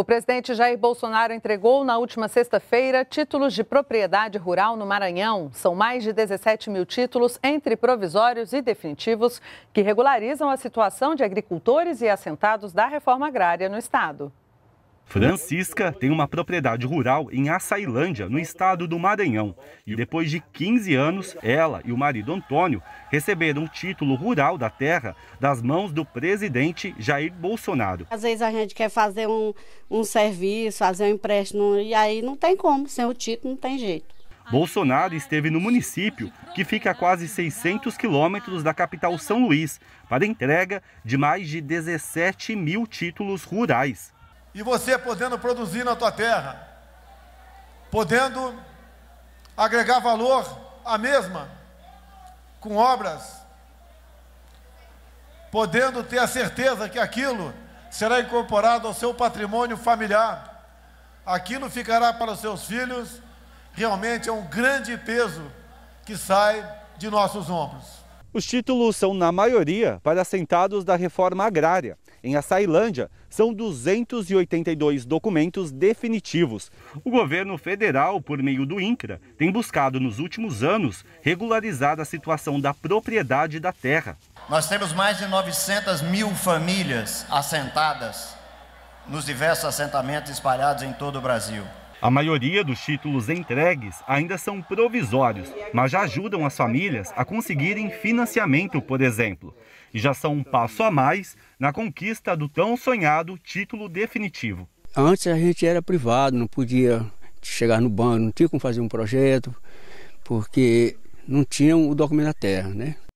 O presidente Jair Bolsonaro entregou na última sexta-feira títulos de propriedade rural no Maranhão. São mais de 17 mil títulos, entre provisórios e definitivos, que regularizam a situação de agricultores e assentados da reforma agrária no estado. Francisca tem uma propriedade rural em Açailândia, no estado do Maranhão. E depois de 15 anos, ela e o marido Antônio receberam o título rural da terra das mãos do presidente Jair Bolsonaro. Às vezes a gente quer fazer um, um serviço, fazer um empréstimo, e aí não tem como, sem o título não tem jeito. Bolsonaro esteve no município, que fica a quase 600 quilômetros da capital São Luís, para entrega de mais de 17 mil títulos rurais e você podendo produzir na tua terra, podendo agregar valor à mesma com obras, podendo ter a certeza que aquilo será incorporado ao seu patrimônio familiar. Aquilo ficará para os seus filhos. Realmente é um grande peso que sai de nossos ombros. Os títulos são, na maioria, para assentados da reforma agrária. Em Açailândia, são 282 documentos definitivos. O governo federal, por meio do INCRA, tem buscado nos últimos anos regularizar a situação da propriedade da terra. Nós temos mais de 900 mil famílias assentadas nos diversos assentamentos espalhados em todo o Brasil. A maioria dos títulos entregues ainda são provisórios, mas já ajudam as famílias a conseguirem financiamento, por exemplo. E já são um passo a mais na conquista do tão sonhado título definitivo. Antes a gente era privado, não podia chegar no banco, não tinha como fazer um projeto, porque não tinha o documento da terra, né?